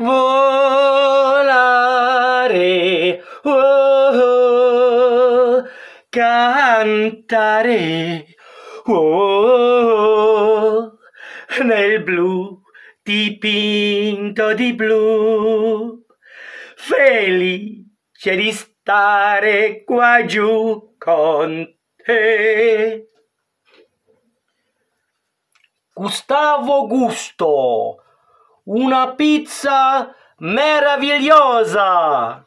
volare, oh, oh, cantare, oh, nel blu dipinto di blu, felice di stare qua giù con te. Gustavo Gusto una pizza meravigliosa!